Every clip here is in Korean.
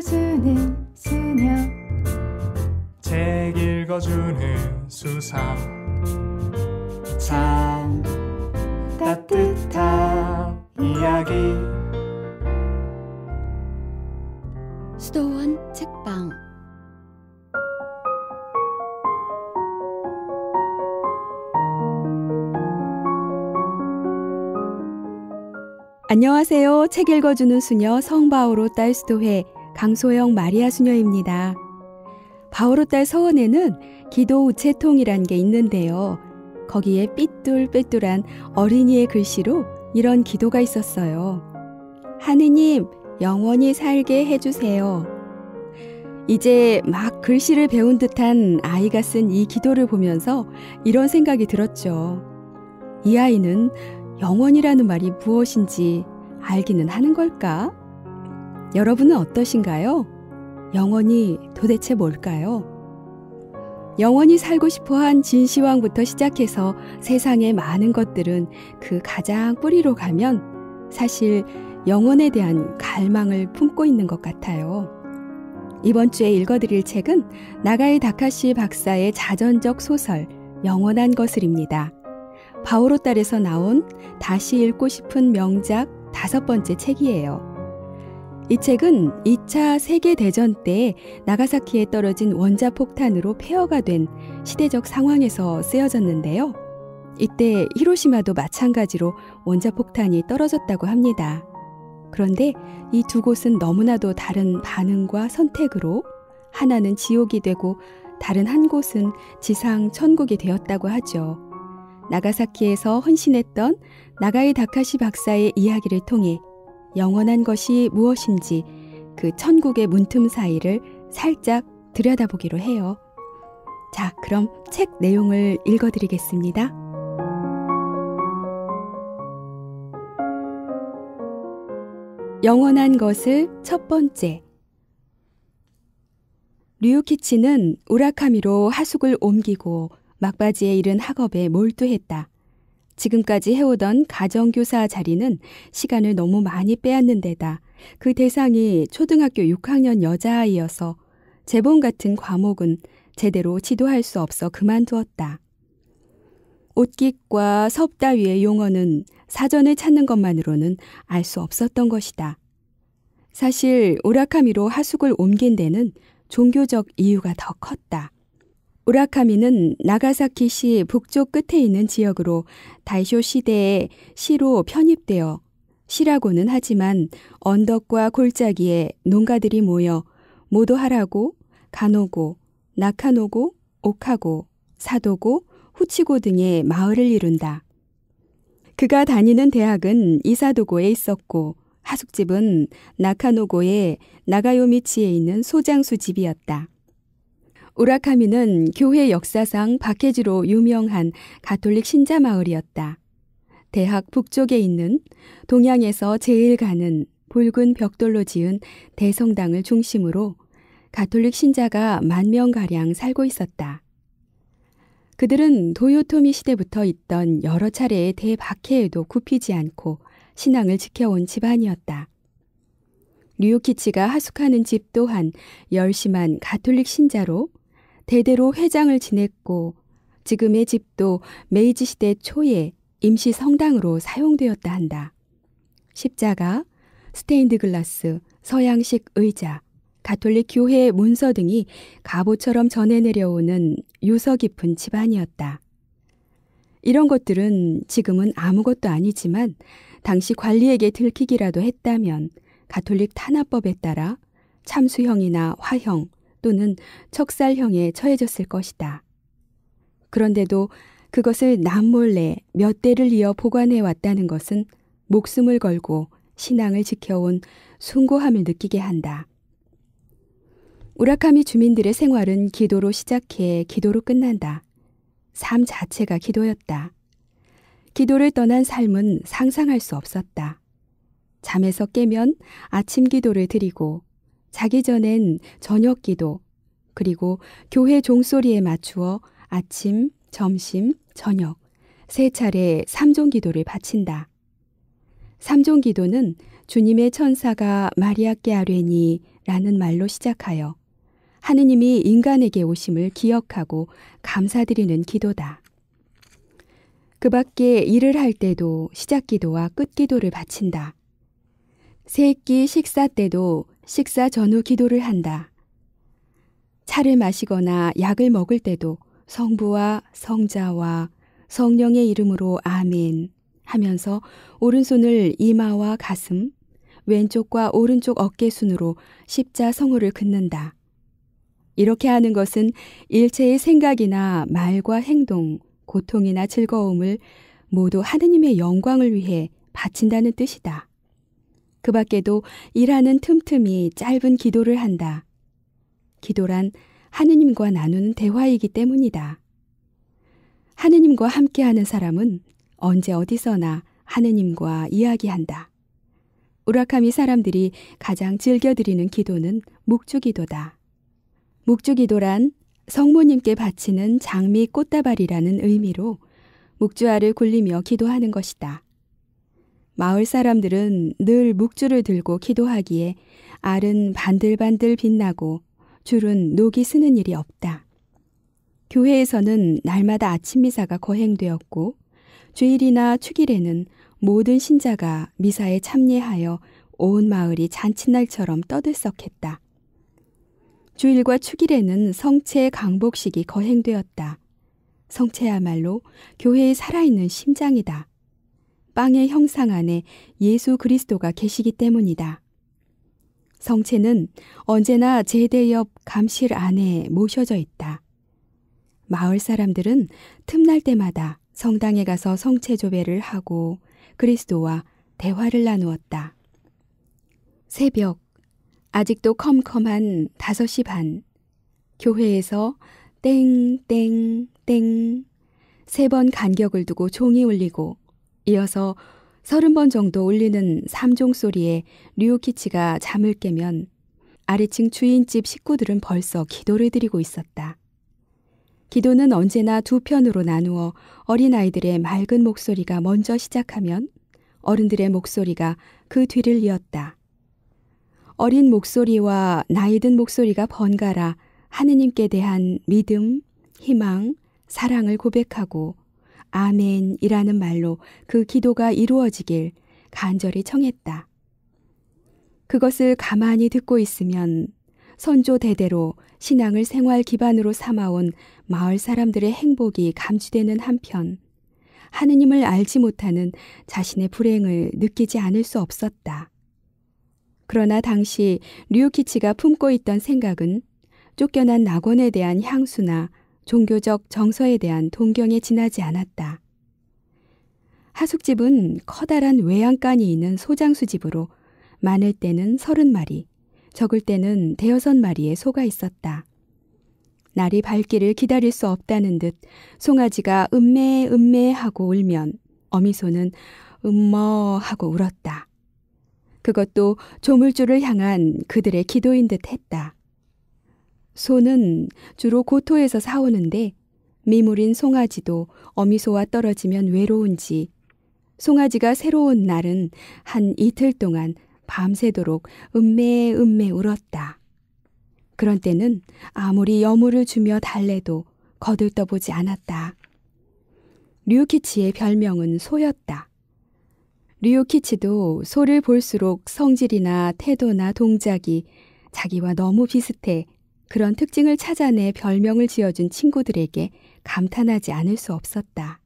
읽어주는 수녀 책 읽어주는 수사 참 따뜻한 이야기 수도원 책방 안녕하세요. 책 읽어주는 수녀 성바오로 딸수도회 강소영 마리아 수녀입니다. 바오로 딸 서원에는 기도 우체통이란 게 있는데요. 거기에 삐뚤빼뚤한 어린이의 글씨로 이런 기도가 있었어요. 하느님, 영원히 살게 해주세요. 이제 막 글씨를 배운 듯한 아이가 쓴 이 기도를 보면서 이런 생각이 들었죠. 이 아이는 영원이라는 말이 무엇인지 알기는 하는 걸까? 여러분은 어떠신가요? 영원히 도대체 뭘까요? 영원히 살고 싶어 한 진시황부터 시작해서 세상의 많은 것들은 그 가장 뿌리로 가면 사실 영원에 대한 갈망을 품고 있는 것 같아요. 이번 주에 읽어드릴 책은 나가이 다카시 박사의 자전적 소설 영원한 것을입니다. 바오로 딸에서 나온 다시 읽고 싶은 명작 다섯 번째 책이에요. 이 책은 2차 세계대전 때 나가사키에 떨어진 원자폭탄으로 폐허가 된 시대적 상황에서 쓰여졌는데요. 이때 히로시마도 마찬가지로 원자폭탄이 떨어졌다고 합니다. 그런데 이 두 곳은 너무나도 다른 반응과 선택으로 하나는 지옥이 되고 다른 한 곳은 지상 천국이 되었다고 하죠. 나가사키에서 헌신했던 나가이 다카시 박사의 이야기를 통해 영원한 것이 무엇인지 그 천국의 문틈 사이를 살짝 들여다보기로 해요. 자, 그럼 책 내용을 읽어드리겠습니다. 영원한 것을 첫 번째. 류키치는 우라카미로 하숙을 옮기고 막바지에 이른 학업에 몰두했다. 지금까지 해오던 가정교사 자리는 시간을 너무 많이 빼앗는 데다 그 대상이 초등학교 6학년 여자아이여서 재본 같은 과목은 제대로 지도할 수 없어 그만두었다. 옷깃과 섭다위의 용어는 사전을 찾는 것만으로는 알 수 없었던 것이다. 사실 오라카미로 하숙을 옮긴 데는 종교적 이유가 더 컸다. 우라카미는 나가사키시 북쪽 끝에 있는 지역으로 다이쇼 시대에 시로 편입되어 시라고는 하지만 언덕과 골짜기에 농가들이 모여 모도하라고, 가노고 나카노고, 옥카고 사도고, 후치고 등의 마을을 이룬다. 그가 다니는 대학은 이사도고에 있었고 하숙집은 나카노고의 나가요미치에 있는 소장수 집이었다. 우라카미는 교회 역사상 박해지로 유명한 가톨릭 신자 마을이었다. 대학 북쪽에 있는 동양에서 제일 가는 붉은 벽돌로 지은 대성당을 중심으로 가톨릭 신자가 만 명가량 살고 있었다. 그들은 도요토미 시대부터 있던 여러 차례의 대박해에도 굽히지 않고 신앙을 지켜온 집안이었다. 류키치가 하숙하는 집 또한 열심한 가톨릭 신자로 대대로 회장을 지냈고 지금의 집도 메이지 시대 초에 임시 성당으로 사용되었다 한다. 십자가, 스테인드 글라스, 서양식 의자, 가톨릭 교회의 문서 등이 가보처럼 전해 내려오는 유서 깊은 집안이었다. 이런 것들은 지금은 아무것도 아니지만 당시 관리에게 들키기라도 했다면 가톨릭 탄압법에 따라 참수형이나 화형, 또는 척살형에 처해졌을 것이다. 그런데도 그것을 남몰래 몇 대를 이어 보관해 왔다는 것은 목숨을 걸고 신앙을 지켜온 숭고함을 느끼게 한다. 우라카미 주민들의 생활은 기도로 시작해 기도로 끝난다. 삶 자체가 기도였다. 기도를 떠난 삶은 상상할 수 없었다. 잠에서 깨면 아침 기도를 드리고 자기 전엔 저녁 기도, 그리고 교회 종소리에 맞추어 아침, 점심, 저녁 세 차례 삼종 기도를 바친다. 삼종 기도는 주님의 천사가 마리아께 아뢰니라는 말로 시작하여 하느님이 인간에게 오심을 기억하고 감사드리는 기도다. 그 밖에 일을 할 때도 시작 기도와 끝 기도를 바친다. 세끼 식사 때도 식사 전후 기도를 한다. 차를 마시거나 약을 먹을 때도 성부와 성자와 성령의 이름으로 아멘 하면서 오른손을 이마와 가슴, 왼쪽과 오른쪽 어깨 순으로 십자 성호를 긋는다. 이렇게 하는 것은 일체의 생각이나 말과 행동, 고통이나 즐거움을 모두 하느님의 영광을 위해 바친다는 뜻이다. 그 밖에도 일하는 틈틈이 짧은 기도를 한다. 기도란 하느님과 나누는 대화이기 때문이다. 하느님과 함께하는 사람은 언제 어디서나 하느님과 이야기한다. 우라카미 사람들이 가장 즐겨드리는 기도는 묵주기도다. 묵주기도란 성모님께 바치는 장미 꽃다발이라는 의미로 묵주알을 굴리며 기도하는 것이다. 마을 사람들은 늘 묵주를 들고 기도하기에 알은 반들반들 빛나고 줄은 녹이 쓰는 일이 없다. 교회에서는 날마다 아침 미사가 거행되었고 주일이나 축일에는 모든 신자가 미사에 참례하여 온 마을이 잔칫날처럼 떠들썩했다. 주일과 축일에는 성체 강복식이 거행되었다. 성체야말로 교회의 살아있는 심장이다. 빵의 형상 안에 예수 그리스도가 계시기 때문이다. 성체는 언제나 제대 옆 감실 안에 모셔져 있다. 마을 사람들은 틈날 때마다 성당에 가서 성체 조배를 하고 그리스도와 대화를 나누었다. 새벽, 아직도 컴컴한 5시 반, 교회에서 땡, 땡, 땡, 세 번 간격을 두고 종이 울리고 이어서 서른 번 정도 울리는 삼종 소리에 류오키치가 잠을 깨면 아래층 주인집 식구들은 벌써 기도를 드리고 있었다. 기도는 언제나 두 편으로 나누어 어린아이들의 맑은 목소리가 먼저 시작하면 어른들의 목소리가 그 뒤를 이었다. 어린 목소리와 나이든 목소리가 번갈아 하느님께 대한 믿음, 희망, 사랑을 고백하고 아멘이라는 말로 그 기도가 이루어지길 간절히 청했다. 그것을 가만히 듣고 있으면 선조 대대로 신앙을 생활 기반으로 삼아온 마을 사람들의 행복이 감지되는 한편 하느님을 알지 못하는 자신의 불행을 느끼지 않을 수 없었다. 그러나 당시 류키치가 품고 있던 생각은 쫓겨난 낙원에 대한 향수나 종교적 정서에 대한 동경에 지나지 않았다. 하숙집은 커다란 외양간이 있는 소장수집으로 많을 때는 서른 마리, 적을 때는 대여섯 마리의 소가 있었다. 날이 밝기를 기다릴 수 없다는 듯 송아지가 음매 음매 하고 울면 어미소는 음머 하고 울었다. 그것도 조물주를 향한 그들의 기도인 듯 했다. 소는 주로 고토에서 사오는데 미물인 송아지도 어미소와 떨어지면 외로운지 송아지가 새로운 날은 한 이틀 동안 밤새도록 음매 음매 울었다. 그런 때는 아무리 여물을 주며 달래도 거들떠보지 않았다. 류키치의 별명은 소였다. 류키치도 소를 볼수록 성질이나 태도나 동작이 자기와 너무 비슷해 그런 특징을 찾아내 별명을 지어준 친구들에게 감탄하지 않을 수 없었다.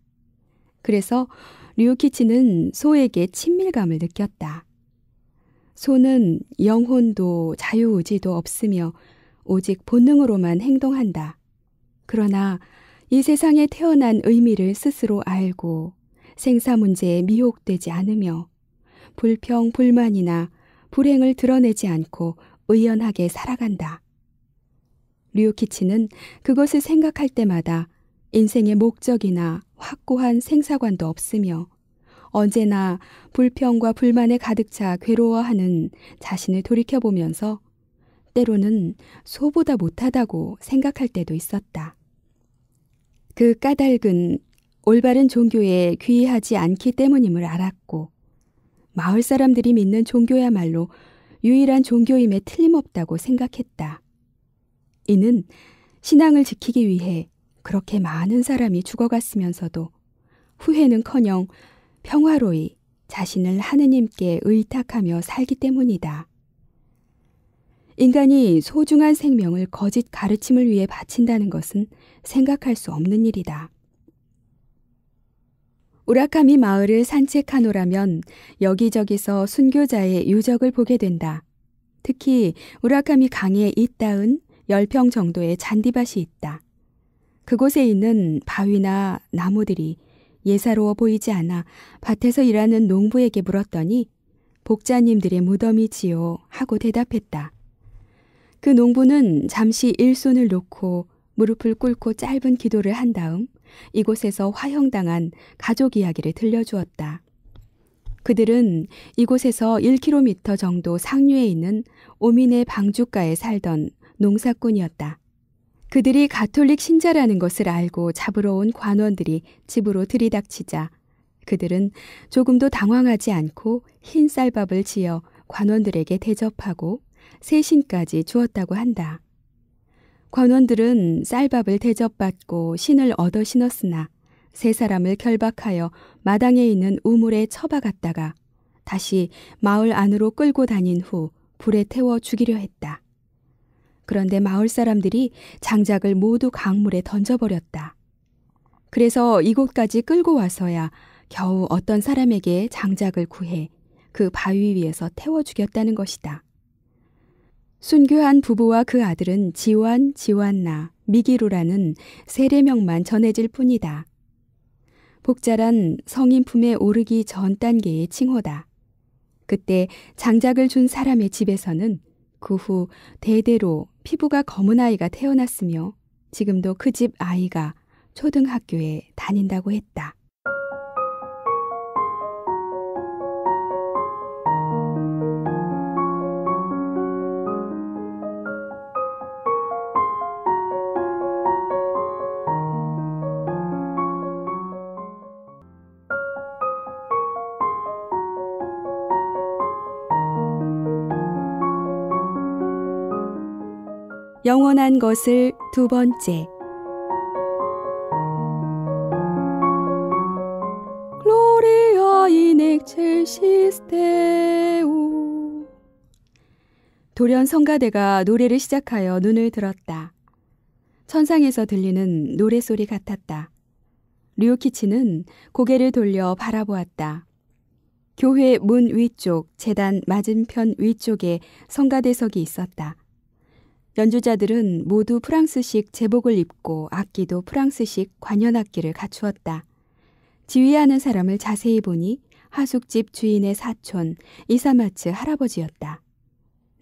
그래서 류키치는 소에게 친밀감을 느꼈다. 소는 영혼도 자유의지도 없으며 오직 본능으로만 행동한다. 그러나 이 세상에 태어난 의미를 스스로 알고 생사 문제에 미혹되지 않으며 불평, 불만이나 불행을 드러내지 않고 의연하게 살아간다. 류키치는 그것을 생각할 때마다 인생의 목적이나 확고한 생사관도 없으며 언제나 불평과 불만에 가득 차 괴로워하는 자신을 돌이켜보면서 때로는 소보다 못하다고 생각할 때도 있었다. 그 까닭은 올바른 종교에 귀의하지 않기 때문임을 알았고 마을 사람들이 믿는 종교야말로 유일한 종교임에 틀림없다고 생각했다. 이는 신앙을 지키기 위해 그렇게 많은 사람이 죽어갔으면서도 후회는커녕 평화로이 자신을 하느님께 의탁하며 살기 때문이다. 인간이 소중한 생명을 거짓 가르침을 위해 바친다는 것은 생각할 수 없는 일이다. 우라카미 마을을 산책하노라면 여기저기서 순교자의 유적을 보게 된다. 특히 우라카미 강의 잇따은 10평 정도의 잔디밭이 있다. 그곳에 있는 바위나 나무들이 예사로워 보이지 않아 밭에서 일하는 농부에게 물었더니 복자님들의 무덤이지요 하고 대답했다. 그 농부는 잠시 일손을 놓고 무릎을 꿇고 짧은 기도를 한 다음 이곳에서 화형당한 가족 이야기를 들려주었다. 그들은 이곳에서 1km 정도 상류에 있는 오민의 방주가에 살던 농사꾼이었다. 그들이 가톨릭 신자라는 것을 알고 잡으러 온 관원들이 집으로 들이닥치자 그들은 조금도 당황하지 않고 흰 쌀밥을 지어 관원들에게 대접하고 세신까지 주었다고 한다. 관원들은 쌀밥을 대접받고 신을 얻어 신었으나 세 사람을 결박하여 마당에 있는 우물에 처박았다가 다시 마을 안으로 끌고 다닌 후 불에 태워 죽이려 했다. 그런데 마을 사람들이 장작을 모두 강물에 던져버렸다. 그래서 이곳까지 끌고 와서야 겨우 어떤 사람에게 장작을 구해 그 바위 위에서 태워 죽였다는 것이다. 순교한 부부와 그 아들은 지완, 지완나, 미기루라는 세례명만 전해질 뿐이다. 복자란 성인품에 오르기 전 단계의 칭호다. 그때 장작을 준 사람의 집에서는 그 후 대대로 피부가 검은 아이가 태어났으며 지금도 그 집 아이가 초등학교에 다닌다고 했다. 영원한 것을 두 번째. 글로리아 인 엑첼시스 테오. 돌연 성가대가 노래를 시작하여 눈을 들었다. 천상에서 들리는 노래소리 같았다. 류키치는 고개를 돌려 바라보았다. 교회 문 위쪽, 재단 맞은편 위쪽에 성가대석이 있었다. 연주자들은 모두 프랑스식 제복을 입고 악기도 프랑스식 관현악기를 갖추었다. 지휘하는 사람을 자세히 보니 하숙집 주인의 사촌 이사마츠 할아버지였다.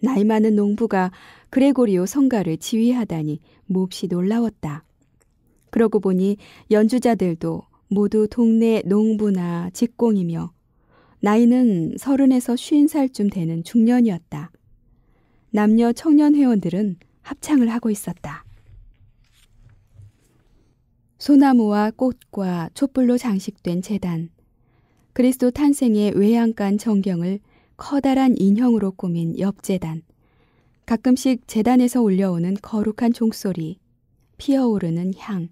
나이 많은 농부가 그레고리오 성가를 지휘하다니 몹시 놀라웠다. 그러고 보니 연주자들도 모두 동네 농부나 직공이며 나이는 서른에서 쉰 살쯤 되는 중년이었다. 남녀 청년 회원들은 합창을 하고 있었다. 소나무와 꽃과 촛불로 장식된 재단, 그리스도 탄생의 외양간 전경을 커다란 인형으로 꾸민 옆재단, 가끔씩 재단에서 울려오는 거룩한 종소리, 피어오르는 향,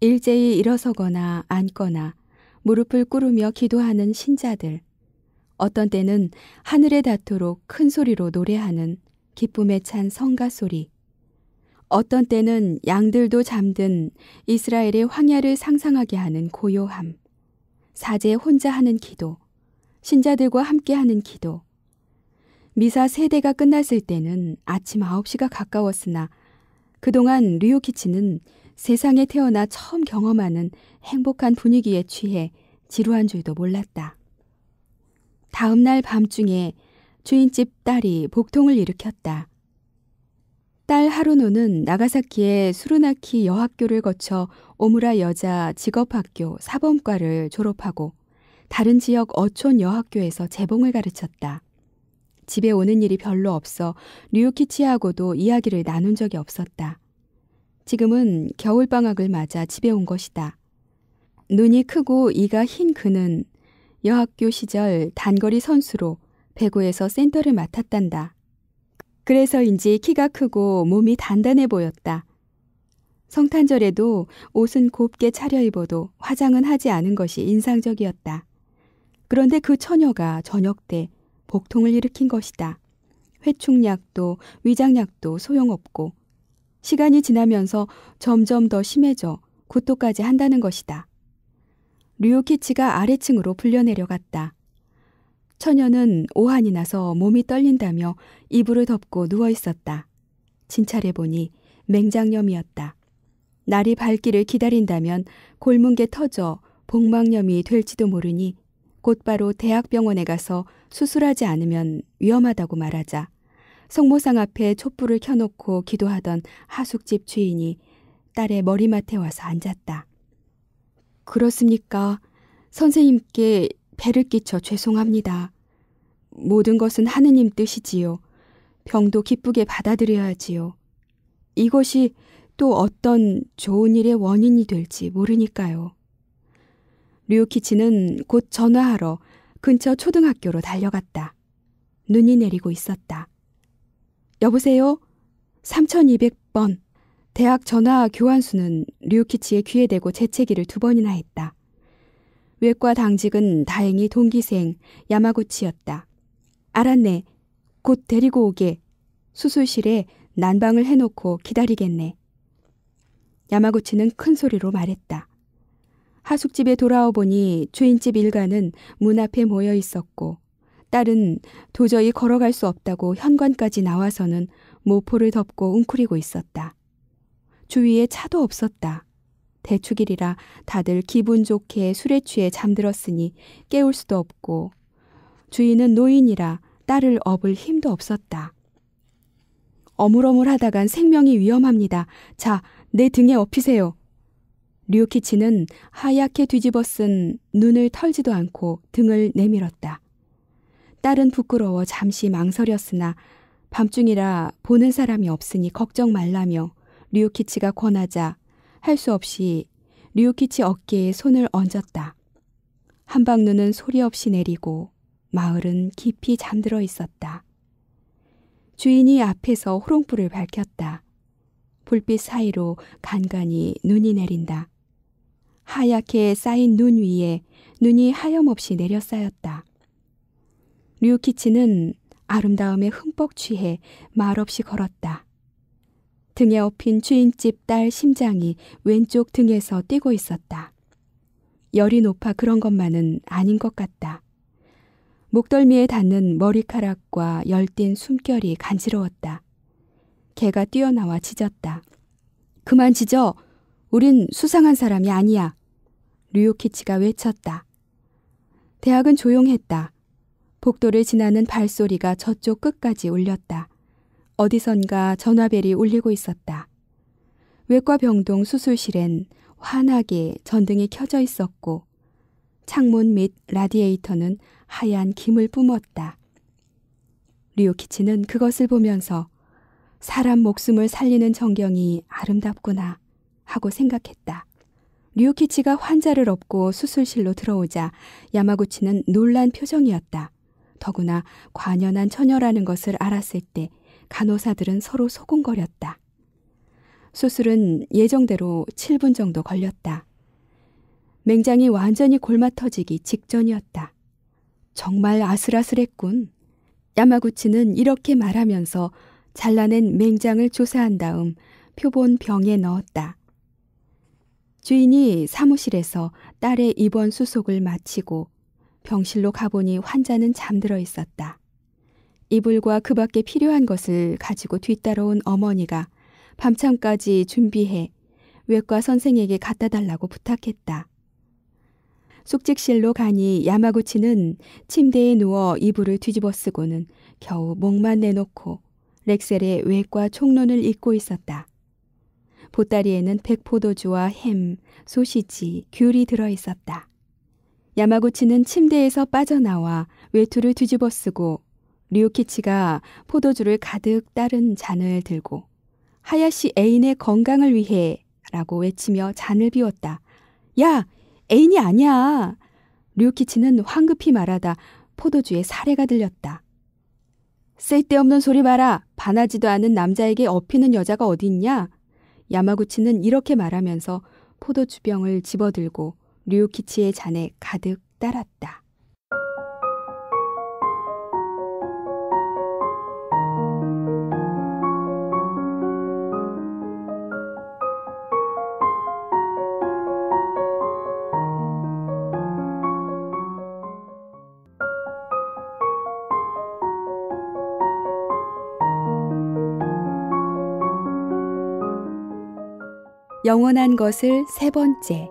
일제히 일어서거나 앉거나 무릎을 꿇으며 기도하는 신자들, 어떤 때는 하늘에 닿도록 큰 소리로 노래하는 기쁨에 찬 성가 소리. 어떤 때는 양들도 잠든 이스라엘의 황야를 상상하게 하는 고요함. 사제 혼자 하는 기도. 신자들과 함께 하는 기도. 미사 세대가 끝났을 때는 아침 9시가 가까웠으나 그동안 류요키치는 세상에 태어나 처음 경험하는 행복한 분위기에 취해 지루한 줄도 몰랐다. 다음 날 밤중에 주인집 딸이 복통을 일으켰다. 딸 하루노는 나가사키의 수르나키 여학교를 거쳐 오무라 여자 직업학교 사범과를 졸업하고 다른 지역 어촌 여학교에서 재봉을 가르쳤다. 집에 오는 일이 별로 없어 류키치하고도 이야기를 나눈 적이 없었다. 지금은 겨울방학을 맞아 집에 온 것이다. 눈이 크고 이가 흰 그는 여학교 시절 단거리 선수로 배구에서 센터를 맡았단다. 그래서인지 키가 크고 몸이 단단해 보였다. 성탄절에도 옷은 곱게 차려입어도 화장은 하지 않은 것이 인상적이었다. 그런데 그 처녀가 저녁 때 복통을 일으킨 것이다. 회충약도 위장약도 소용없고 시간이 지나면서 점점 더 심해져 구토까지 한다는 것이다. 류오키치가 아래층으로 불려 내려갔다. 처녀는 오한이 나서 몸이 떨린다며 이불을 덮고 누워 있었다. 진찰해 보니 맹장염이었다. 날이 밝기를 기다린다면 골문게 터져 복막염이 될지도 모르니 곧바로 대학병원에 가서 수술하지 않으면 위험하다고 말하자 성모상 앞에 촛불을 켜놓고 기도하던 하숙집 주인이 딸의 머리맡에 와서 앉았다. 그렇습니까? 선생님께 배를 끼쳐 죄송합니다. 모든 것은 하느님 뜻이지요. 병도 기쁘게 받아들여야지요. 이것이 또 어떤 좋은 일의 원인이 될지 모르니까요. 류키치는 곧 전화하러 근처 초등학교로 달려갔다. 눈이 내리고 있었다. 여보세요? 3200번. 대학 전화 교환수는 류키치의 귀에 대고 재채기를 두 번이나 했다. 외과 당직은 다행히 동기생 야마구치였다. 알았네. 곧 데리고 오게. 수술실에 난방을 해놓고 기다리겠네. 야마구치는 큰 소리로 말했다. 하숙집에 돌아와 보니 주인집 일가는 문 앞에 모여 있었고 딸은 도저히 걸어갈 수 없다고 현관까지 나와서는 모포를 덮고 웅크리고 있었다. 주위에 차도 없었다. 대축일이라 다들 기분 좋게 술에 취해 잠들었으니 깨울 수도 없고 주인은 노인이라 딸을 업을 힘도 없었다. 어물어물하다간 생명이 위험합니다. 자, 내 등에 업히세요. 류키치는 하얗게 뒤집어 쓴 눈을 털지도 않고 등을 내밀었다. 딸은 부끄러워 잠시 망설였으나 밤중이라 보는 사람이 없으니 걱정 말라며 류키치가 권하자 할수 없이 류키치 어깨에 손을 얹었다. 한방눈은 소리 없이 내리고 마을은 깊이 잠들어 있었다. 주인이 앞에서 호롱불을 밝혔다. 불빛 사이로 간간히 눈이 내린다. 하얗게 쌓인 눈 위에 눈이 하염없이 내려쌓였다. 류키치는 아름다움에 흠뻑 취해 말없이 걸었다. 등에 업힌 주인집 딸 심장이 왼쪽 등에서 뛰고 있었다. 열이 높아 그런 것만은 아닌 것 같다. 목덜미에 닿는 머리카락과 열띤 숨결이 간지러웠다. 개가 뛰어나와 짖었다. 그만 짖어! 우린 수상한 사람이 아니야! 류요키치가 외쳤다. 대학은 조용했다. 복도를 지나는 발소리가 저쪽 끝까지 울렸다. 어디선가 전화벨이 울리고 있었다. 외과 병동 수술실엔 환하게 전등이 켜져 있었고 창문 및 라디에이터는 하얀 김을 뿜었다. 리오키치는 그것을 보면서 사람 목숨을 살리는 전경이 아름답구나 하고 생각했다. 류키치가 환자를 업고 수술실로 들어오자 야마구치는 놀란 표정이었다. 더구나 관연한 처녀라는 것을 알았을 때 간호사들은 서로 소곤거렸다. 수술은 예정대로 7분 정도 걸렸다. 맹장이 완전히 골마 터지기 직전이었다. 정말 아슬아슬했군. 야마구치는 이렇게 말하면서 잘라낸 맹장을 조사한 다음 표본 병에 넣었다. 주인이 사무실에서 딸의 입원 수속을 마치고 병실로 가보니 환자는 잠들어 있었다. 이불과 그 밖에 필요한 것을 가지고 뒤따라온 어머니가 밤참까지 준비해 외과 선생에게 갖다 달라고 부탁했다. 숙직실로 가니 야마구치는 침대에 누워 이불을 뒤집어 쓰고는 겨우 목만 내놓고 렉셀의 외과 총론을 읽고 있었다. 보따리에는 백포도주와 햄, 소시지, 귤이 들어 있었다. 야마구치는 침대에서 빠져나와 외투를 뒤집어 쓰고 리 류키치가 포도주를 가득 따른 잔을 들고 하야시 애인의 건강을 위해 라고 외치며 잔을 비웠다. 야! 애인이 아니야! 류키치는 황급히 말하다 포도주에 사례가 들렸다. 쓸데없는 소리 마라! 반하지도 않은 남자에게 업히는 여자가 어디 있냐? 야마구치는 이렇게 말하면서 포도주병을 집어들고 류키치의 잔에 가득 따랐다. 영원한 것을 세 번째.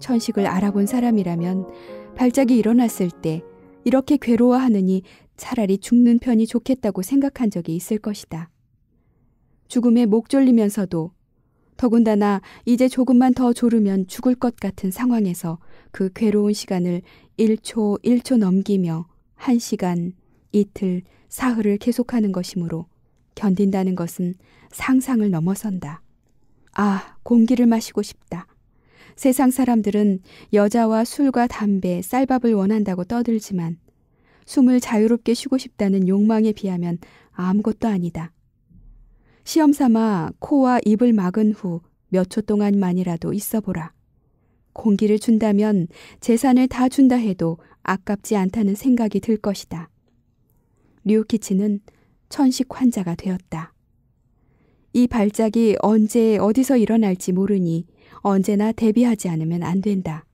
천식을 알아본 사람이라면 발작이 일어났을 때 이렇게 괴로워하느니 차라리 죽는 편이 좋겠다고 생각한 적이 있을 것이다. 죽음에 목 졸리면서도 더군다나 이제 조금만 더 졸으면 죽을 것 같은 상황에서 그 괴로운 시간을 1초 1초 넘기며 1시간, 이틀, 사흘을 계속하는 것이므로 견딘다는 것은 상상을 넘어선다. 아, 공기를 마시고 싶다. 세상 사람들은 여자와 술과 담배, 쌀밥을 원한다고 떠들지만 숨을 자유롭게 쉬고 싶다는 욕망에 비하면 아무것도 아니다. 시험 삼아 코와 입을 막은 후 몇 초 동안만이라도 있어 보라. 공기를 준다면 재산을 다 준다 해도 아깝지 않다는 생각이 들 것이다. 류키치는 천식 환자가 되었다. 이 발작이 언제 어디서 일어날지 모르니 언제나 대비하지 않으면 안 된다.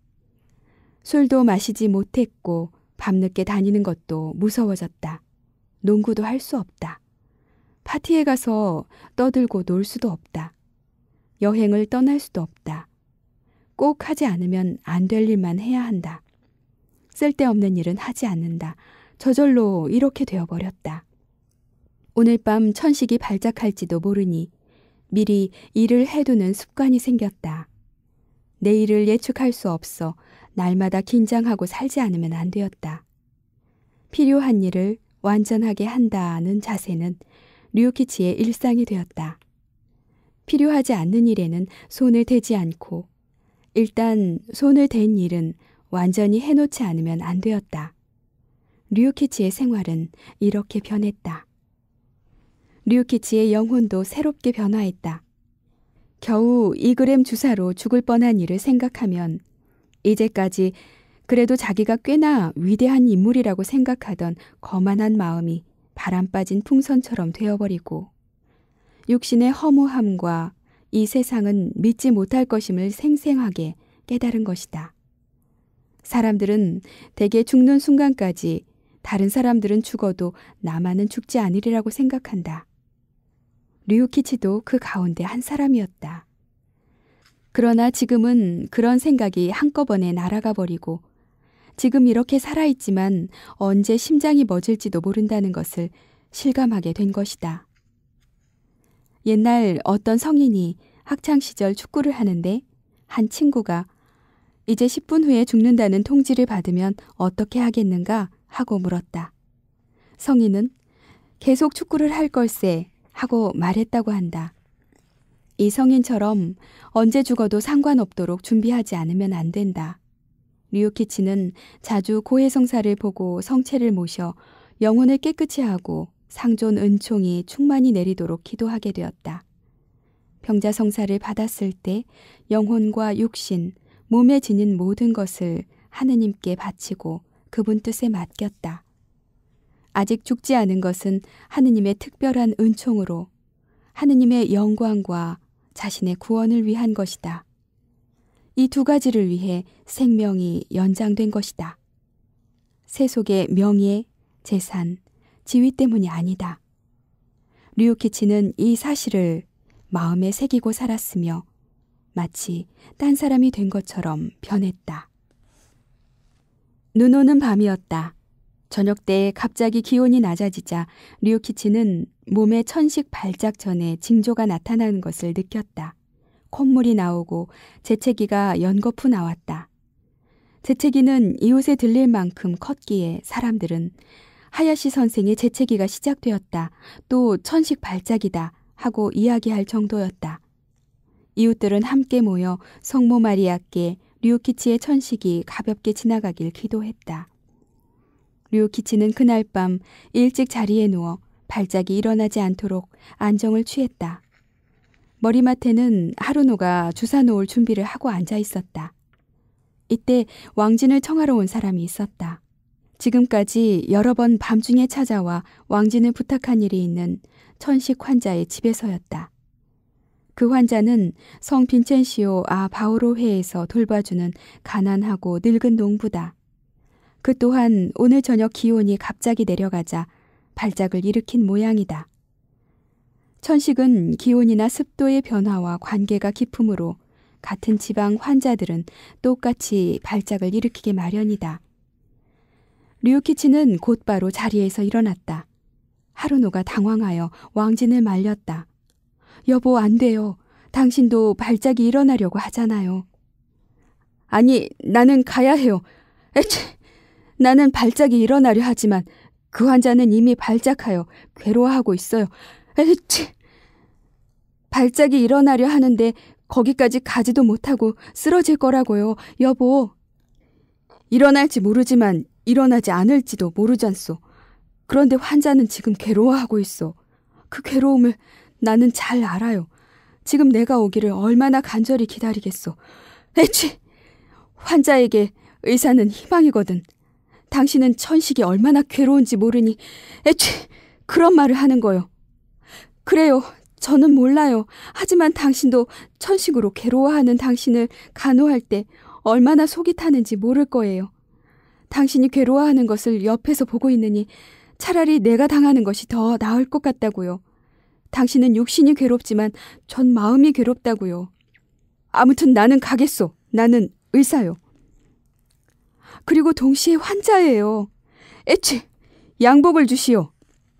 술도 마시지 못했고 밤늦게 다니는 것도 무서워졌다. 농구도 할 수 없다. 파티에 가서 떠들고 놀 수도 없다. 여행을 떠날 수도 없다. 꼭 하지 않으면 안 될 일만 해야 한다. 쓸데없는 일은 하지 않는다. 저절로 이렇게 되어버렸다. 오늘 밤 천식이 발작할지도 모르니 미리 일을 해두는 습관이 생겼다. 내일을 예측할 수 없어 날마다 긴장하고 살지 않으면 안 되었다. 필요한 일을 완전하게 한다는 자세는 류키치의 일상이 되었다. 필요하지 않는 일에는 손을 대지 않고 일단 손을 댄 일은 완전히 해놓지 않으면 안 되었다. 류키치의 생활은 이렇게 변했다. 류키치의 영혼도 새롭게 변화했다. 겨우 2그램 주사로 죽을 뻔한 일을 생각하면 이제까지 그래도 자기가 꽤나 위대한 인물이라고 생각하던 거만한 마음이 바람 빠진 풍선처럼 되어버리고 육신의 허무함과 이 세상은 믿지 못할 것임을 생생하게 깨달은 것이다. 사람들은 대개 죽는 순간까지 다른 사람들은 죽어도 나만은 죽지 않으리라고 생각한다. 류키치도 그 가운데 한 사람이었다. 그러나 지금은 그런 생각이 한꺼번에 날아가 버리고 지금 이렇게 살아있지만 언제 심장이 멎을지도 모른다는 것을 실감하게 된 것이다. 옛날 어떤 성인이 학창시절 축구를 하는데 한 친구가 이제 10분 후에 죽는다는 통지를 받으면 어떻게 하겠는가 하고 물었다. 성인은 계속 축구를 할 걸세 하고 말했다고 한다. 이 성인처럼 언제 죽어도 상관없도록 준비하지 않으면 안 된다. 류키치는 자주 고해성사를 보고 성체를 모셔 영혼을 깨끗이 하고 상존 은총이 충만히 내리도록 기도하게 되었다. 병자성사를 받았을 때 영혼과 육신, 몸에 지닌 모든 것을 하느님께 바치고 그분 뜻에 맡겼다. 아직 죽지 않은 것은 하느님의 특별한 은총으로 하느님의 영광과 자신의 구원을 위한 것이다. 이 두 가지를 위해 생명이 연장된 것이다. 세속의 명예, 재산, 지위 때문이 아니다. 류키치는 이 사실을 마음에 새기고 살았으며 마치 딴 사람이 된 것처럼 변했다. 눈 오는 밤이었다. 저녁 때 갑자기 기온이 낮아지자 류키치는 몸의 천식 발작 전에 징조가 나타나는 것을 느꼈다. 콧물이 나오고 재채기가 연거푸 나왔다. 재채기는 이웃에 들릴 만큼 컸기에 사람들은 하야시 선생의 재채기가 시작되었다. 또 천식 발작이다. 하고 이야기할 정도였다. 이웃들은 함께 모여 성모 마리아께 류키치의 천식이 가볍게 지나가길 기도했다. 류키치는 그날 밤 일찍 자리에 누워 발작이 일어나지 않도록 안정을 취했다. 머리맡에는 하루노가 주사 놓을 준비를 하고 앉아 있었다. 이때 왕진을 청하러 온 사람이 있었다. 지금까지 여러 번 밤중에 찾아와 왕진을 부탁한 일이 있는 천식 환자의 집에서였다. 그 환자는 성 빈첸시오 아 바오로 회에서 돌봐주는 가난하고 늙은 농부다. 그 또한 오늘 저녁 기온이 갑자기 내려가자 발작을 일으킨 모양이다. 천식은 기온이나 습도의 변화와 관계가 깊으므로 같은 지방 환자들은 똑같이 발작을 일으키게 마련이다. 류키치는 곧바로 자리에서 일어났다. 하루노가 당황하여 왕진을 말렸다. 여보, 안 돼요. 당신도 발작이 일어나려고 하잖아요. 아니, 나는 가야 해요. 에치, 나는 발작이 일어나려 하지만 그 환자는 이미 발작하여 괴로워하고 있어요. 에이치! 발작이 일어나려 하는데 거기까지 가지도 못하고 쓰러질 거라고요. 여보. 일어날지 모르지만 일어나지 않을지도 모르잖소. 그런데 환자는 지금 괴로워하고 있어. 그 괴로움을 나는 잘 알아요. 지금 내가 오기를 얼마나 간절히 기다리겠소. 에취! 환자에게 의사는 희망이거든. 당신은 천식이 얼마나 괴로운지 모르니 애취 그런 말을 하는 거요. 그래요. 저는 몰라요. 하지만 당신도 천식으로 괴로워하는 당신을 간호할 때 얼마나 속이 타는지 모를 거예요. 당신이 괴로워하는 것을 옆에서 보고 있느니 차라리 내가 당하는 것이 더 나을 것 같다고요. 당신은 육신이 괴롭지만 전 마음이 괴롭다고요. 아무튼 나는 가겠소. 나는 의사요. 그리고 동시에 환자예요. 에취! 양복을 주시오.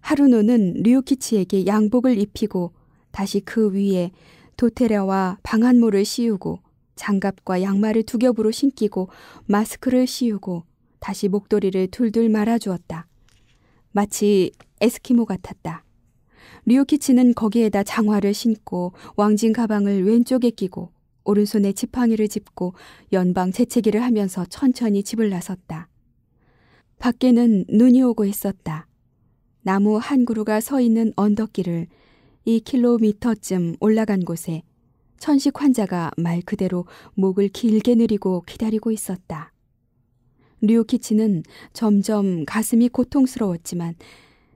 하루노는 류키치에게 양복을 입히고 다시 그 위에 도테라와 방한모를 씌우고 장갑과 양말을 두 겹으로 신기고 마스크를 씌우고 다시 목도리를 둘둘 말아주었다. 마치 에스키모 같았다. 류키치는 거기에다 장화를 신고 왕진 가방을 왼쪽에 끼고 오른손에 지팡이를 짚고 연방 채찍기를 하면서 천천히 집을 나섰다. 밖에는 눈이 오고 있었다. 나무 한 그루가 서 있는 언덕길을 2킬로미터쯤 올라간 곳에 천식 환자가 말 그대로 목을 길게 늘리고 기다리고 있었다. 류키치는 점점 가슴이 고통스러웠지만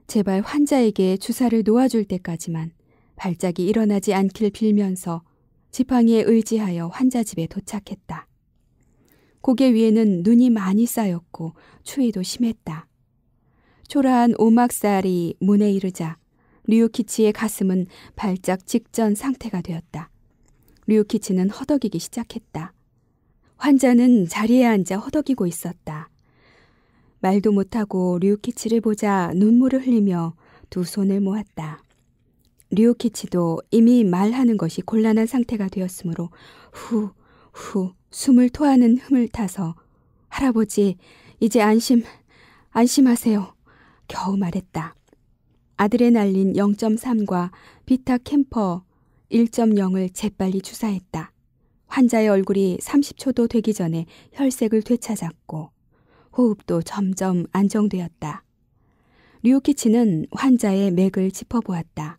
제발 환자에게 주사를 놓아줄 때까지만 발작이 일어나지 않길 빌면서 지팡이에 의지하여 환자 집에 도착했다. 고개 위에는 눈이 많이 쌓였고 추위도 심했다. 초라한 오막살이 문에 이르자 류키치의 가슴은 발작 직전 상태가 되었다. 류키치는 허덕이기 시작했다. 환자는 자리에 앉아 허덕이고 있었다. 말도 못하고 류키치를 보자 눈물을 흘리며 두 손을 모았다. 리오키치도 이미 말하는 것이 곤란한 상태가 되었으므로 후, 후 숨을 토하는 흠을 타서 할아버지, 이제 안심, 안심하세요. 겨우 말했다. 아드레날린 0.3과 비타 캠퍼 1.0을 재빨리 주사했다. 환자의 얼굴이 30초도 되기 전에 혈색을 되찾았고 호흡도 점점 안정되었다. 류키치는 환자의 맥을 짚어보았다.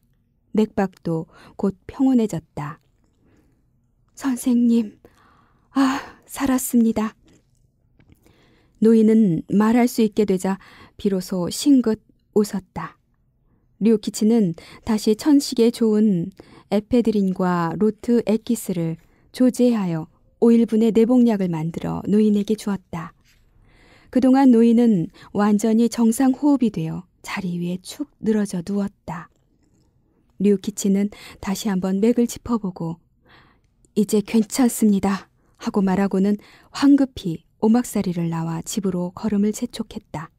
맥박도 곧 평온해졌다. 선생님, 아, 살았습니다. 노인은 말할 수 있게 되자 비로소 싱긋 웃었다. 류키치는 다시 천식에 좋은 에페드린과 로트 에키스를 조제하여 5일분의 내복약을 만들어 노인에게 주었다. 그동안 노인은 완전히 정상 호흡이 되어 자리 위에 축 늘어져 누웠다. 류키치는 다시 한번 맥을 짚어보고 이제 괜찮습니다 하고 말하고는 황급히 오막사리를 나와 집으로 걸음을 재촉했다.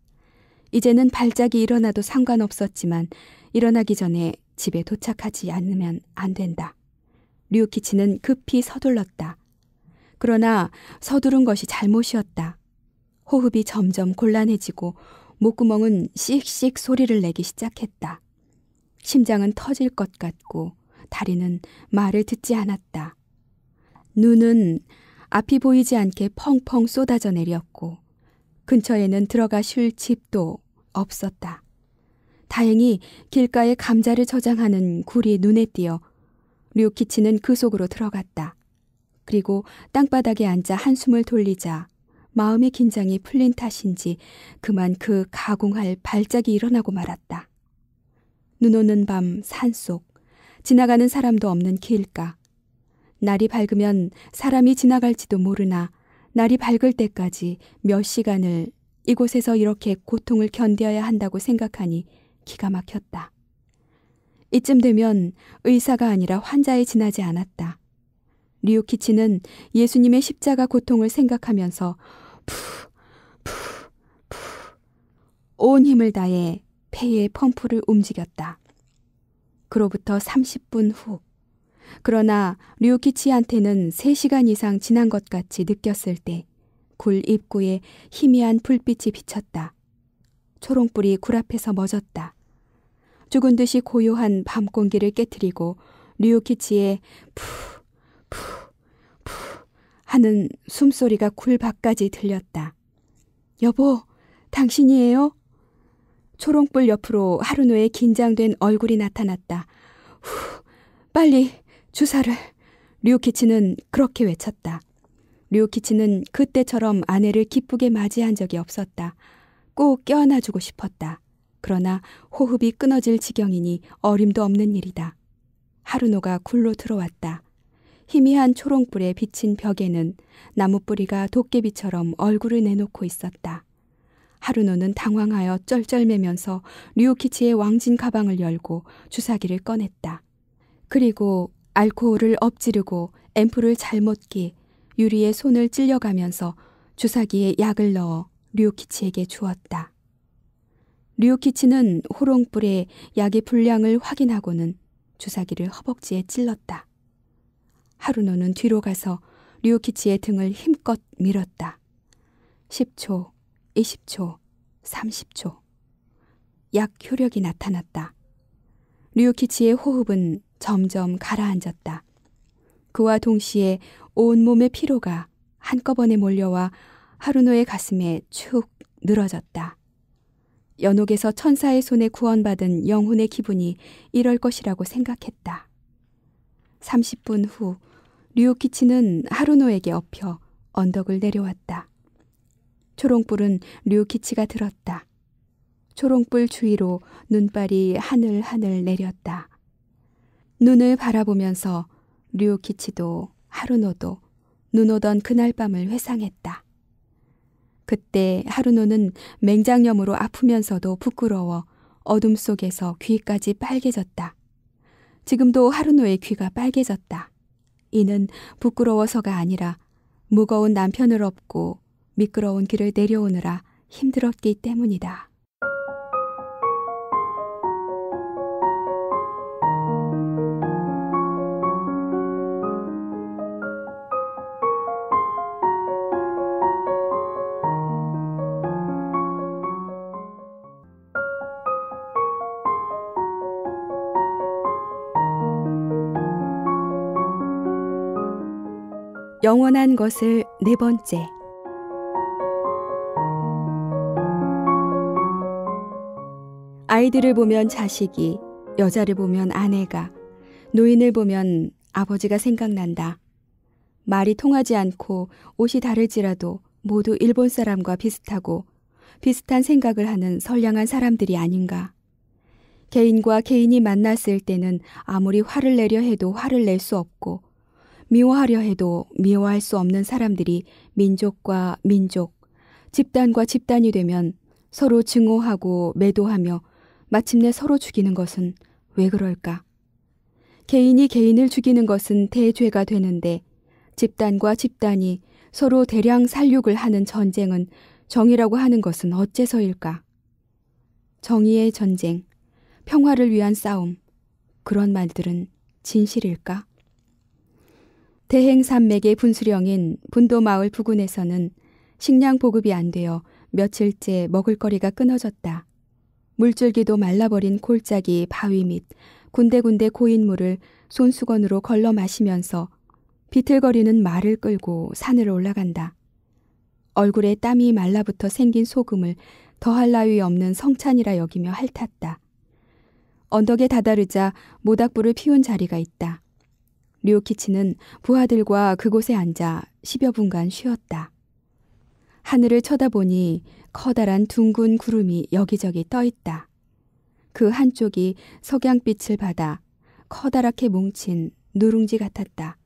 이제는 발작이 일어나도 상관없었지만 일어나기 전에 집에 도착하지 않으면 안 된다. 류키치는 급히 서둘렀다. 그러나 서두른 것이 잘못이었다. 호흡이 점점 곤란해지고 목구멍은 씩씩 소리를 내기 시작했다. 심장은 터질 것 같고 다리는 말을 듣지 않았다. 눈은 앞이 보이지 않게 펑펑 쏟아져 내렸고 근처에는 들어가 쉴 집도 없었다. 다행히 길가에 감자를 저장하는 굴이 눈에 띄어 류키치는 그 속으로 들어갔다. 그리고 땅바닥에 앉아 한숨을 돌리자 마음의 긴장이 풀린 탓인지 그만 그 가공할 발작이 일어나고 말았다. 눈 오는 밤 산속, 지나가는 사람도 없는 길가. 날이 밝으면 사람이 지나갈지도 모르나 날이 밝을 때까지 몇 시간을 이곳에서 이렇게 고통을 견뎌야 한다고 생각하니 기가 막혔다. 이쯤 되면 의사가 아니라 환자에 지나지 않았다. 리오키치는 예수님의 십자가 고통을 생각하면서 푸, 푸, 푸, 온 힘을 다해 폐의 펌프를 움직였다. 그로부터 30분 후. 그러나 류키치한테는 3시간 이상 지난 것 같이 느꼈을 때 굴 입구에 희미한 불빛이 비쳤다. 초롱불이 굴 앞에서 멎었다. 죽은 듯이 고요한 밤 공기를 깨뜨리고 류키치의 푸, 푸, 푸 하는 숨소리가 굴 밖까지 들렸다. 여보, 당신이에요? 초롱불 옆으로 하루노의 긴장된 얼굴이 나타났다. 후, 빨리 주사를. 류키치는 그렇게 외쳤다. 류키치는 그때처럼 아내를 기쁘게 맞이한 적이 없었다. 꼭 껴안아주고 싶었다. 그러나 호흡이 끊어질 지경이니 어림도 없는 일이다. 하루노가 굴로 들어왔다. 희미한 초롱불에 비친 벽에는 나무뿌리가 도깨비처럼 얼굴을 내놓고 있었다. 하루노는 당황하여 쩔쩔매면서 류키치의 왕진 가방을 열고 주사기를 꺼냈다. 그리고 알코올을 엎지르고 앰플을 잘못 끼 유리에 손을 찔려가면서 주사기에 약을 넣어 류키치에게 주었다. 류키치는 호롱불에 약의 분량을 확인하고는 주사기를 허벅지에 찔렀다. 하루노는 뒤로 가서 류키치의 등을 힘껏 밀었다. 10초, 20초, 30초. 약 효력이 나타났다. 류키치의 호흡은 점점 가라앉았다. 그와 동시에 온몸의 피로가 한꺼번에 몰려와 하루노의 가슴에 축 늘어졌다. 연옥에서 천사의 손에 구원받은 영혼의 기분이 이럴 것이라고 생각했다. 30분 후 류키치는 하루노에게 엎혀 언덕을 내려왔다. 초롱불은 류키치가 들었다. 초롱불 주위로 눈발이 하늘하늘 내렸다. 눈을 바라보면서 류키치도 하루노도 눈 오던 그날 밤을 회상했다. 그때 하루노는 맹장염으로 아프면서도 부끄러워 어둠 속에서 귀까지 빨개졌다. 지금도 하루노의 귀가 빨개졌다. 이는 부끄러워서가 아니라 무거운 남편을 업고 미끄러운 길을 내려오느라 힘들었기 때문이다. 영원한 것을 네 번째. 아이들을 보면 자식이, 여자를 보면 아내가, 노인을 보면 아버지가 생각난다. 말이 통하지 않고 옷이 다를지라도 모두 일본 사람과 비슷하고 비슷한 생각을 하는 선량한 사람들이 아닌가. 개인과 개인이 만났을 때는 아무리 화를 내려 해도 화를 낼 수 없고 미워하려 해도 미워할 수 없는 사람들이 민족과 민족, 집단과 집단이 되면 서로 증오하고 매도하며 마침내 서로 죽이는 것은 왜 그럴까? 개인이 개인을 죽이는 것은 대죄가 되는데 집단과 집단이 서로 대량 살육을 하는 전쟁은 정의라고 하는 것은 어째서일까? 정의의 전쟁, 평화를 위한 싸움, 그런 말들은 진실일까? 대행 산맥의 분수령인 분도마을 부근에서는 식량 보급이 안 되어 며칠째 먹을거리가 끊어졌다. 물줄기도 말라버린 골짜기 바위 밑 군데군데 고인 물을 손수건으로 걸러 마시면서 비틀거리는 말을 끌고 산을 올라간다. 얼굴에 땀이 말라붙어 생긴 소금을 더할 나위 없는 성찬이라 여기며 핥았다. 언덕에 다다르자 모닥불을 피운 자리가 있다. 류키치는 부하들과 그곳에 앉아 십여 분간 쉬었다. 하늘을 쳐다보니 커다란 둥근 구름이 여기저기 떠 있다. 그 한쪽이 석양빛을 받아 커다랗게 뭉친 누룽지 같았다.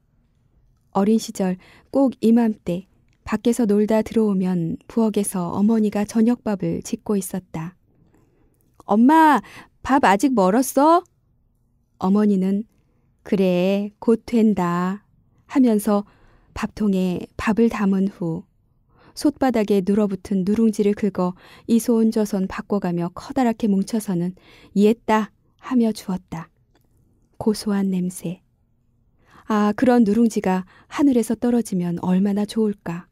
어린 시절 꼭 이맘때 밖에서 놀다 들어오면 부엌에서 어머니가 저녁밥을 짓고 있었다. 엄마, 밥 아직 멀었어? 어머니는 그래, 곧 된다 하면서 밥통에 밥을 담은 후 솥바닥에 눌어붙은 누룽지를 긁어 이소온 저손 바꿔가며 커다랗게 뭉쳐서는 이했다 하며 주었다. 고소한 냄새. 아, 그런 누룽지가 하늘에서 떨어지면 얼마나 좋을까.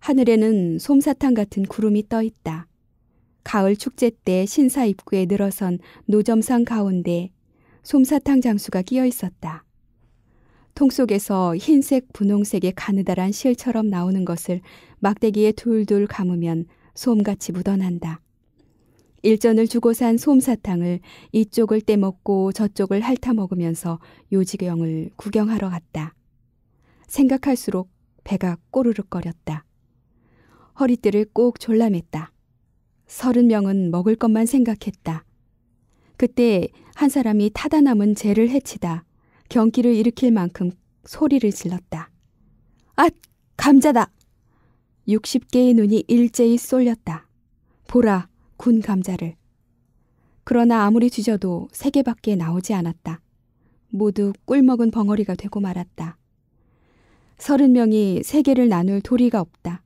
하늘에는 솜사탕 같은 구름이 떠 있다. 가을 축제 때 신사 입구에 늘어선 노점상 가운데 솜사탕 장수가 끼어 있었다. 통 속에서 흰색 분홍색의 가느다란 실처럼 나오는 것을 막대기에 둘둘 감으면 솜같이 묻어난다. 일전을 주고 산 솜사탕을 이쪽을 떼먹고 저쪽을 핥아먹으면서 요지경을 구경하러 갔다. 생각할수록 배가 꼬르륵거렸다. 허리띠를 꼭 졸라맸다. 서른 명은 먹을 것만 생각했다. 그때 한 사람이 타다 남은 재를 해치다 경기를 일으킬 만큼 소리를 질렀다. 아, 감자다! 60개의 눈이 일제히 쏠렸다. 보라, 군 감자를. 그러나 아무리 뒤져도 세 개밖에 나오지 않았다. 모두 꿀먹은 벙어리가 되고 말았다. 서른 명이 세 개를 나눌 도리가 없다.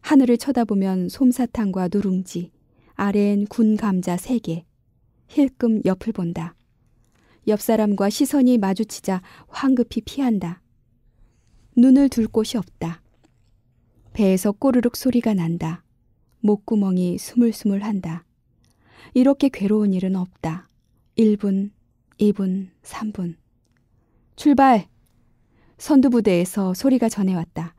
하늘을 쳐다보면 솜사탕과 누룽지, 아래엔 군 감자 세 개, 힐끔 옆을 본다. 옆 사람과 시선이 마주치자 황급히 피한다. 눈을 둘 곳이 없다. 배에서 꼬르륵 소리가 난다. 목구멍이 스물스물한다. 이렇게 괴로운 일은 없다. 1분, 2분, 3분. 출발! 선두부대에서 소리가 전해왔다.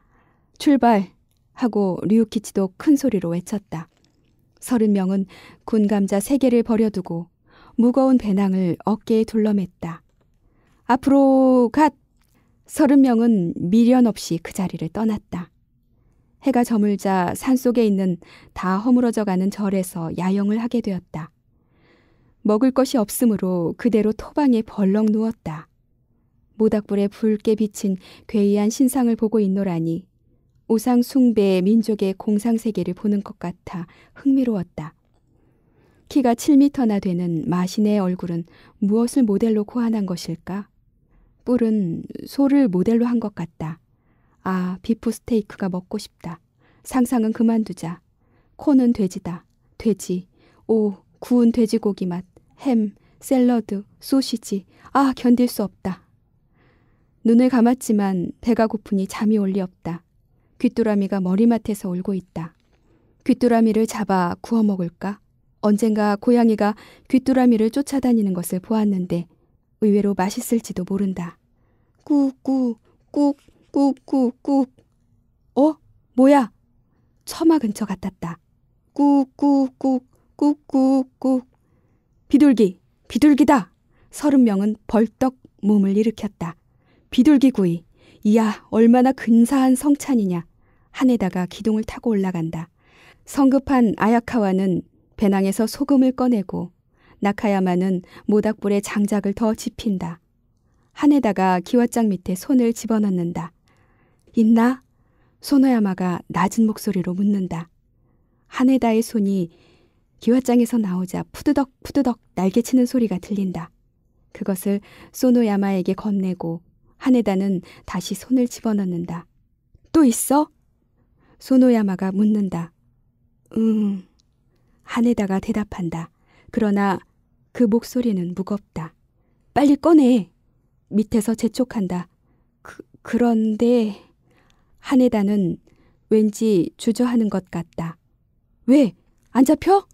출발! 하고 류키치도 큰 소리로 외쳤다. 서른 명은 군감자 세 개를 버려두고 무거운 배낭을 어깨에 둘러맸다. 앞으로 갓! 서른 명은 미련 없이 그 자리를 떠났다. 해가 저물자 산속에 있는 다 허물어져 가는 절에서 야영을 하게 되었다. 먹을 것이 없으므로 그대로 토방에 벌렁 누웠다. 모닥불에 붉게 비친 괴이한 신상을 보고 있노라니 우상 숭배의 민족의 공상 세계를 보는 것 같아 흥미로웠다. 키가 7미터나 되는 마신의 얼굴은 무엇을 모델로 고안한 것일까? 뿔은 소를 모델로 한 것 같다. 아, 비프 스테이크가 먹고 싶다. 상상은 그만두자. 코는 돼지다. 돼지. 오, 구운 돼지고기 맛. 햄, 샐러드, 소시지. 아, 견딜 수 없다. 눈을 감았지만 배가 고프니 잠이 올리 없다. 귀뚜라미가 머리맡에서 울고 있다. 귀뚜라미를 잡아 구워 먹을까? 언젠가 고양이가 귀뚜라미를 쫓아다니는 것을 보았는데 의외로 맛있을지도 모른다. 꾹꾹, 꾹, 꾹, 꾹, 꾹. 어? 뭐야? 처마 근처 같았다. 꾹꾹, 꾹, 꾹, 꾹, 꾹. 비둘기, 비둘기다! 서른 명은 벌떡 몸을 일으켰다. 비둘기 구이. 이야, 얼마나 근사한 성찬이냐. 한에다가 기둥을 타고 올라간다. 성급한 아야카와는 배낭에서 소금을 꺼내고 나카야마는 모닥불에 장작을 더 집힌다. 한에다가 기왓장 밑에 손을 집어넣는다. 있나? 소노야마가 낮은 목소리로 묻는다. 한에다의 손이 기왓장에서 나오자 푸드덕 푸드덕 날개치는 소리가 들린다. 그것을 소노야마에게 건네고 한에다는 다시 손을 집어넣는다. 또 있어? 소노야마가 묻는다. 음. 한에다가 대답한다. 그러나 그 목소리는 무겁다. 빨리 꺼내! 밑에서 재촉한다. 그, 그런데 한에다는 왠지 주저하는 것 같다. 왜? 안 잡혀?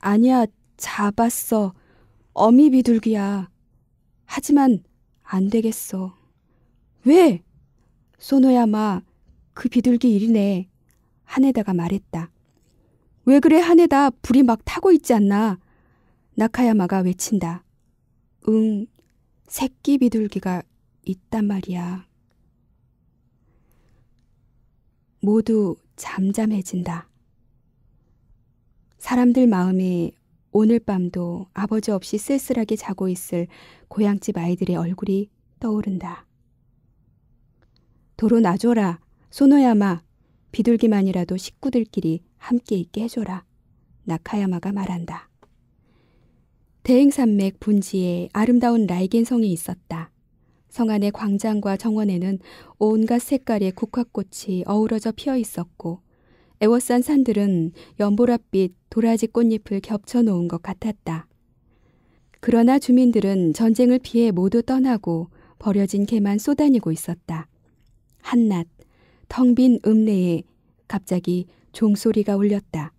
아니야, 잡았어. 어미 비둘기야. 하지만 안 되겠어. 왜? 소노야마, 그 비둘기 일이네. 한에다가 말했다. 왜 그래 하네다 불이 막 타고 있지 않나. 나카야마가 외친다. 응, 새끼 비둘기가 있단 말이야. 모두 잠잠해진다. 사람들 마음이 오늘 밤도 아버지 없이 쓸쓸하게 자고 있을 고향집 아이들의 얼굴이 떠오른다. 도로 나줘라, 소노야마, 비둘기만이라도 식구들끼리 함께 있게 해줘라. 나카야마가 말한다. 대행산맥 분지에 아름다운 라이겐성이 있었다. 성 안의 광장과 정원에는 온갖 색깔의 국화꽃이 어우러져 피어 있었고 애워싼 산들은 연보랏빛 도라지 꽃잎을 겹쳐 놓은 것 같았다. 그러나 주민들은 전쟁을 피해 모두 떠나고 버려진 개만 쏘다니고 있었다. 한낮 텅빈 읍내에 갑자기 종소리가 울렸다.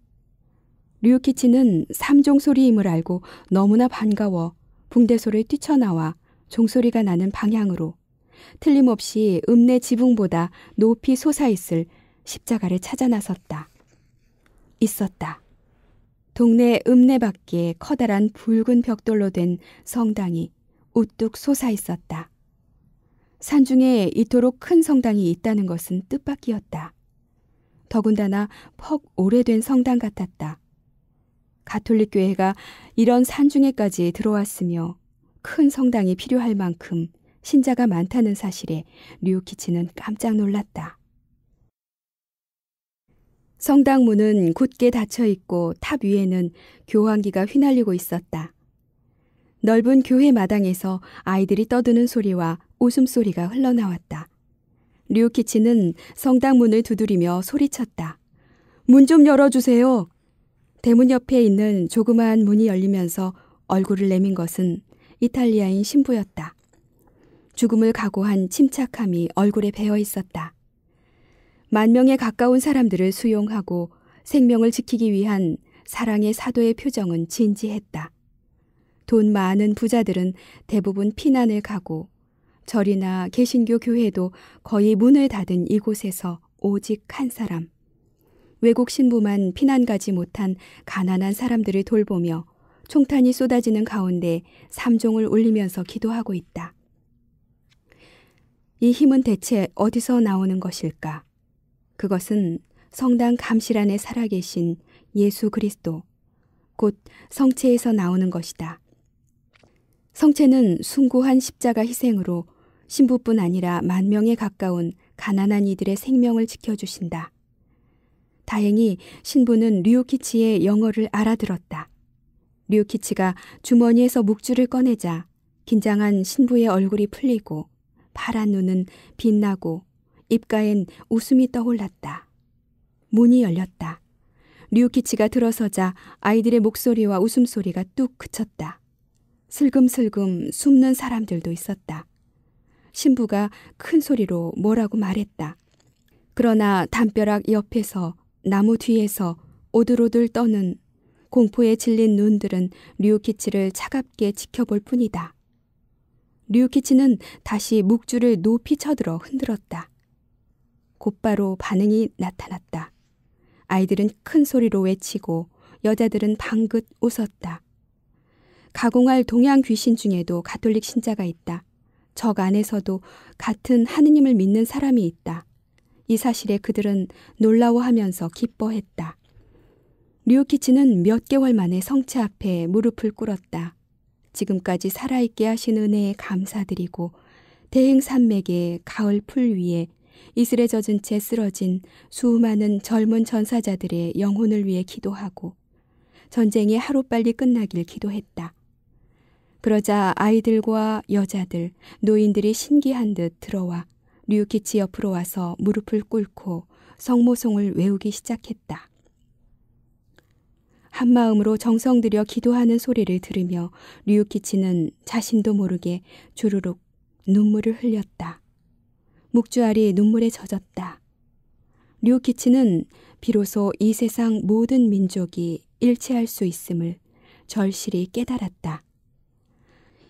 류키치는 삼종 소리임을 알고 너무나 반가워 붕대소를 뛰쳐나와 종소리가 나는 방향으로 틀림없이 읍내 지붕보다 높이 솟아있을 십자가를 찾아 나섰다. 있었다. 동네 읍내 밖에 커다란 붉은 벽돌로 된 성당이 우뚝 솟아 있었다. 산중에 이토록 큰 성당이 있다는 것은 뜻밖이었다. 더군다나 퍽 오래된 성당 같았다. 가톨릭 교회가 이런 산중에까지 들어왔으며 큰 성당이 필요할 만큼 신자가 많다는 사실에 류키치는 깜짝 놀랐다. 성당 문은 굳게 닫혀 있고 탑 위에는 교환기가 휘날리고 있었다. 넓은 교회 마당에서 아이들이 떠드는 소리와 웃음소리가 흘러나왔다. 류키치는 성당 문을 두드리며 소리쳤다. 문 좀 열어주세요. 대문 옆에 있는 조그마한 문이 열리면서 얼굴을 내민 것은 이탈리아인 신부였다. 죽음을 각오한 침착함이 얼굴에 배어 있었다. 만 명에 가까운 사람들을 수용하고 생명을 지키기 위한 사랑의 사도의 표정은 진지했다. 돈 많은 부자들은 대부분 피난을 가고 절이나 개신교 교회도 거의 문을 닫은 이곳에서 오직 한 사람, 외국 신부만 피난 가지 못한 가난한 사람들을 돌보며 총탄이 쏟아지는 가운데 삼종을 울리면서 기도하고 있다. 이 힘은 대체 어디서 나오는 것일까? 그것은 성당 감실 안에 살아계신 예수 그리스도, 곧 성체에서 나오는 것이다. 성체는 숭고한 십자가 희생으로 신부뿐 아니라 만 명에 가까운 가난한 이들의 생명을 지켜주신다. 다행히 신부는 류키치의 영어를 알아들었다. 류키치가 주머니에서 묵주를 꺼내자 긴장한 신부의 얼굴이 풀리고 파란 눈은 빛나고 입가엔 웃음이 떠올랐다. 문이 열렸다. 류키치가 들어서자 아이들의 목소리와 웃음소리가 뚝 그쳤다. 슬금슬금 숨는 사람들도 있었다. 신부가 큰 소리로 뭐라고 말했다. 그러나 담벼락 옆에서 나무 뒤에서 오들오들 떠는 공포에 질린 눈들은 류키치를 차갑게 지켜볼 뿐이다. 류키치는 다시 묵주를 높이 쳐들어 흔들었다. 곧바로 반응이 나타났다. 아이들은 큰 소리로 외치고 여자들은 방긋 웃었다. 가공할 동양 귀신 중에도 가톨릭 신자가 있다. 적 안에서도 같은 하느님을 믿는 사람이 있다. 이 사실에 그들은 놀라워하면서 기뻐했다. 류키치는 몇 개월 만에 성체 앞에 무릎을 꿇었다. 지금까지 살아있게 하신 은혜에 감사드리고 대행산맥의 가을 풀 위에 이슬에 젖은 채 쓰러진 수많은 젊은 전사자들의 영혼을 위해 기도하고 전쟁이 하루빨리 끝나길 기도했다. 그러자 아이들과 여자들, 노인들이 신기한 듯 들어와 류키치 옆으로 와서 무릎을 꿇고 성모송을 외우기 시작했다. 한마음으로 정성 들여 기도하는 소리를 들으며 류키치는 자신도 모르게 주르륵 눈물을 흘렸다. 묵주알이 눈물에 젖었다. 류키치는 비로소 이 세상 모든 민족이 일치할 수 있음을 절실히 깨달았다.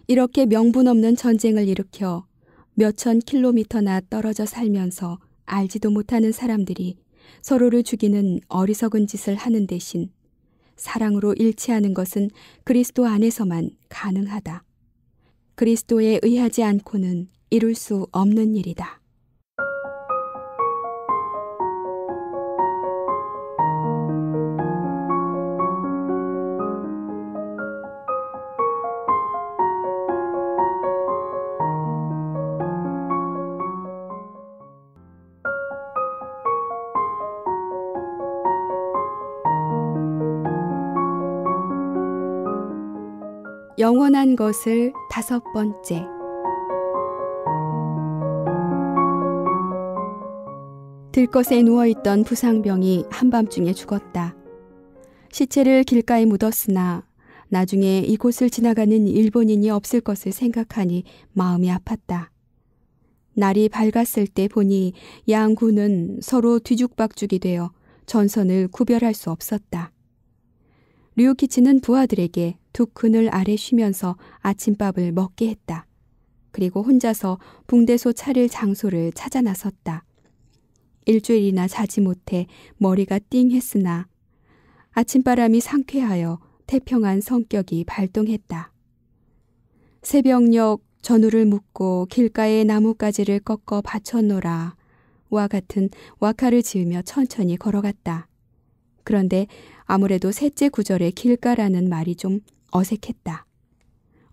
이렇게 명분 없는 전쟁을 일으켜 몇 천 킬로미터나 떨어져 살면서 알지도 못하는 사람들이 서로를 죽이는 어리석은 짓을 하는 대신 사랑으로 일치하는 것은 그리스도 안에서만 가능하다. 그리스도에 의하지 않고는 이룰 수 없는 일이다. 영원한 것을 다섯 번째. 들것에 누워있던 부상병이 한밤중에 죽었다. 시체를 길가에 묻었으나 나중에 이곳을 지나가는 일본인이 없을 것을 생각하니 마음이 아팠다. 날이 밝았을 때 보니 양군은 서로 뒤죽박죽이 되어 전선을 구별할 수 없었다. 류키치는 부하들에게 두 그늘 아래 쉬면서 아침밥을 먹게 했다. 그리고 혼자서 붕대소 차릴 장소를 찾아 나섰다. 일주일이나 자지 못해 머리가 띵했으나 아침바람이 상쾌하여 태평한 성격이 발동했다. 새벽녘 전우를 묶고 길가에 나뭇가지를 꺾어 받쳐놓으라 와 같은 와카를 지으며 천천히 걸어갔다. 그런데 아무래도 셋째 구절에 길가라는 말이 좀 어색했다.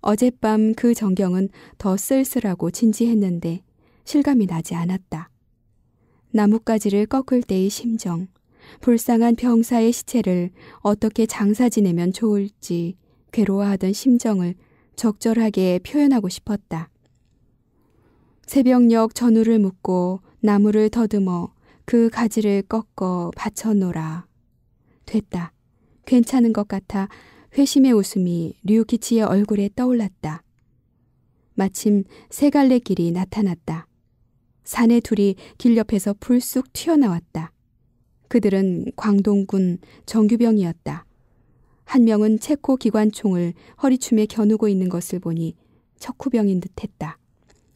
어젯밤 그 전경은 더 쓸쓸하고 진지했는데 실감이 나지 않았다. 나뭇가지를 꺾을 때의 심정, 불쌍한 병사의 시체를 어떻게 장사 지내면 좋을지 괴로워하던 심정을 적절하게 표현하고 싶었다. 새벽녘 전우를 묶고 나무를 더듬어 그 가지를 꺾어 받쳐놓라. 됐다. 괜찮은 것 같아 회심의 웃음이 류키치의 얼굴에 떠올랐다. 마침 세 갈래 길이 나타났다. 산의 둘이 길 옆에서 불쑥 튀어나왔다. 그들은 광동군 정규병이었다. 한 명은 체코 기관총을 허리춤에 겨누고 있는 것을 보니 척후병인 듯했다.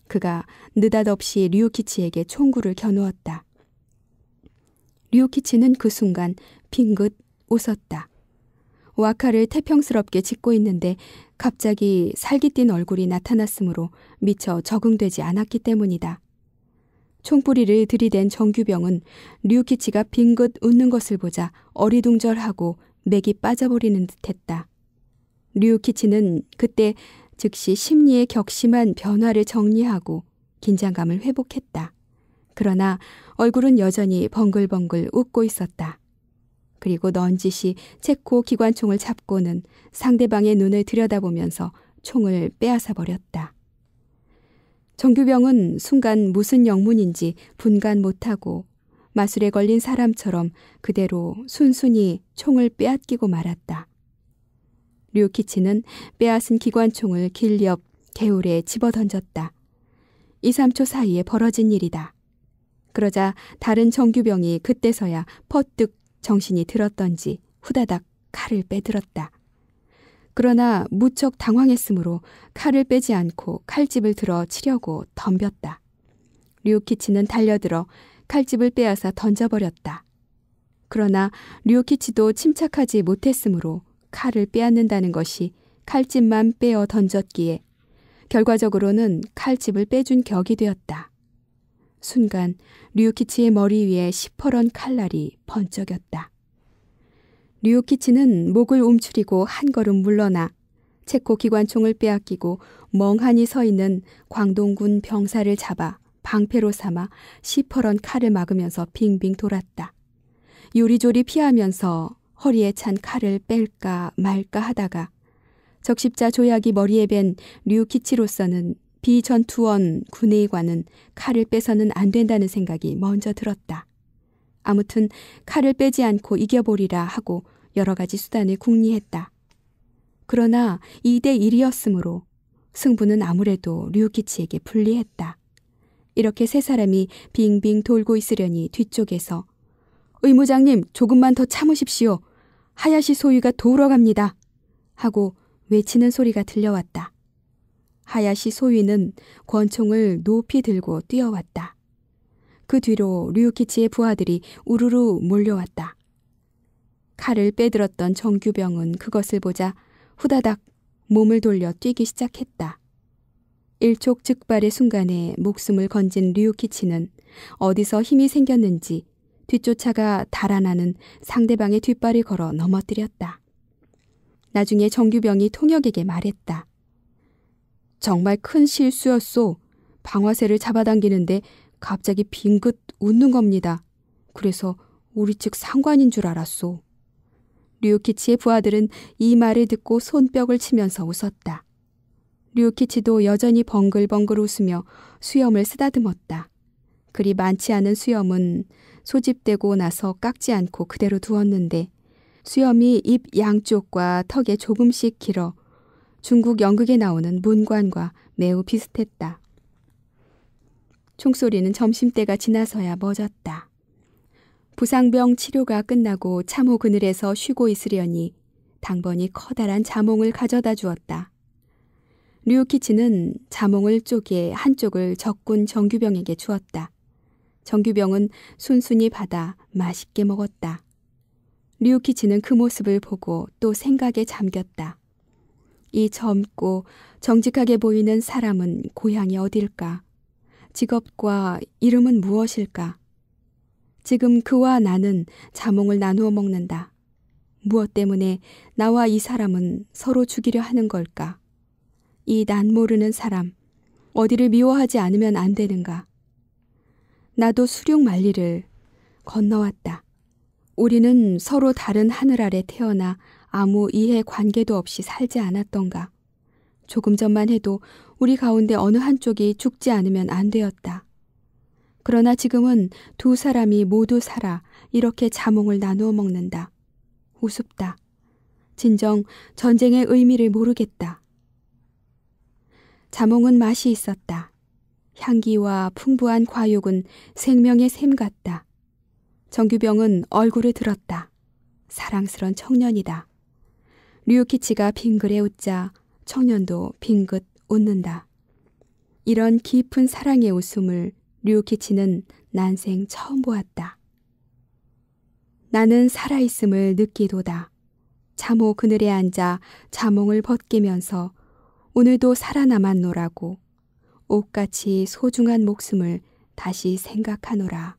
그가 느닷없이 류키치에게 총구를 겨누었다. 류키치는 그 순간 빙긋 웃었다. 와카를 태평스럽게 짓고 있는데 갑자기 살기 띤 얼굴이 나타났으므로 미처 적응되지 않았기 때문이다. 총뿌리를 들이댄 정규병은 류키치가 빙긋 웃는 것을 보자 어리둥절하고 맥이 빠져버리는 듯했다. 류키치는 그때 즉시 심리의 격심한 변화를 정리하고 긴장감을 회복했다. 그러나 얼굴은 여전히 벙글벙글 웃고 있었다. 그리고 넌지시 체코 기관총을 잡고는 상대방의 눈을 들여다보면서 총을 빼앗아 버렸다. 정규병은 순간 무슨 영문인지 분간 못하고 마술에 걸린 사람처럼 그대로 순순히 총을 빼앗기고 말았다. 류키치는 빼앗은 기관총을 길 옆 개울에 집어던졌다. 2, 3초 사이에 벌어진 일이다. 그러자 다른 정규병이 그때서야 퍼뜩 정신이 들었던지 후다닥 칼을 빼들었다. 그러나 무척 당황했으므로 칼을 빼지 않고 칼집을 들어 치려고 덤볐다. 류키치는 달려들어 칼집을 빼앗아 던져버렸다. 그러나 류키치도 침착하지 못했으므로 칼을 빼앗는다는 것이 칼집만 빼어 던졌기에 결과적으로는 칼집을 빼준 격이 되었다. 순간 류키치의 머리 위에 시퍼런 칼날이 번쩍였다. 류키치는 목을 움츠리고 한 걸음 물러나 체코 기관총을 빼앗기고 멍하니 서 있는 광동군 병사를 잡아 방패로 삼아 시퍼런 칼을 막으면서 빙빙 돌았다. 요리조리 피하면서 허리에 찬 칼을 뺄까 말까 하다가 적십자 조약이 머리에 밴 류키치로서는 비전투원 군의관은 칼을 빼서는 안 된다는 생각이 먼저 들었다. 아무튼 칼을 빼지 않고 이겨보리라 하고 여러 가지 수단을 궁리했다. 그러나 2대 1이었으므로 승부는 아무래도 류키치에게 불리했다. 이렇게 세 사람이 빙빙 돌고 있으려니 뒤쪽에서 의무장님 조금만 더 참으십시오. 하야시 소유가 도우러 갑니다. 하고 외치는 소리가 들려왔다. 하야시 소위는 권총을 높이 들고 뛰어왔다. 그 뒤로 류키치의 부하들이 우르르 몰려왔다. 칼을 빼들었던 정규병은 그것을 보자 후다닥 몸을 돌려 뛰기 시작했다. 일촉즉발의 순간에 목숨을 건진 류키치는 어디서 힘이 생겼는지 뒤쫓아가 달아나는 상대방의 뒷발을 걸어 넘어뜨렸다. 나중에 정규병이 통역에게 말했다. 정말 큰 실수였소. 방화쇠를 잡아당기는데 갑자기 빙긋 웃는 겁니다. 그래서 우리 측 상관인 줄 알았소. 류키치의 부하들은 이 말을 듣고 손뼉을 치면서 웃었다. 류키치도 여전히 벙글벙글 웃으며 수염을 쓰다듬었다. 그리 많지 않은 수염은 소집되고 나서 깎지 않고 그대로 두었는데 수염이 입 양쪽과 턱에 조금씩 길어 중국 연극에 나오는 문관과 매우 비슷했다. 총소리는 점심때가 지나서야 멎었다. 부상병 치료가 끝나고 참호 그늘에서 쉬고 있으려니 당번이 커다란 자몽을 가져다 주었다. 류키치는 자몽을 쪼개 한쪽을 적군 정규병에게 주었다. 정규병은 순순히 받아 맛있게 먹었다. 류키치는 그 모습을 보고 또 생각에 잠겼다. 이 젊고 정직하게 보이는 사람은 고향이 어딜까? 직업과 이름은 무엇일까? 지금 그와 나는 자몽을 나누어 먹는다. 무엇 때문에 나와 이 사람은 서로 죽이려 하는 걸까? 이 난 모르는 사람, 어디를 미워하지 않으면 안 되는가? 나도 수륙 만리를 건너왔다. 우리는 서로 다른 하늘 아래 태어나 아무 이해 관계도 없이 살지 않았던가. 조금 전만 해도 우리 가운데 어느 한쪽이 죽지 않으면 안 되었다. 그러나 지금은 두 사람이 모두 살아 이렇게 자몽을 나누어 먹는다. 우습다. 진정 전쟁의 의미를 모르겠다. 자몽은 맛이 있었다. 향기와 풍부한 과육은 생명의 샘 같다. 정규병은 얼굴을 들었다. 사랑스런 청년이다. 류키치가 빙글에 웃자 청년도 빙긋 웃는다. 이런 깊은 사랑의 웃음을 류키치는 난생 처음 보았다. 나는 살아있음을 느끼도다. 잠옷 그늘에 앉아 자몽을 벗기면서 오늘도 살아남았노라고 옷같이 소중한 목숨을 다시 생각하노라.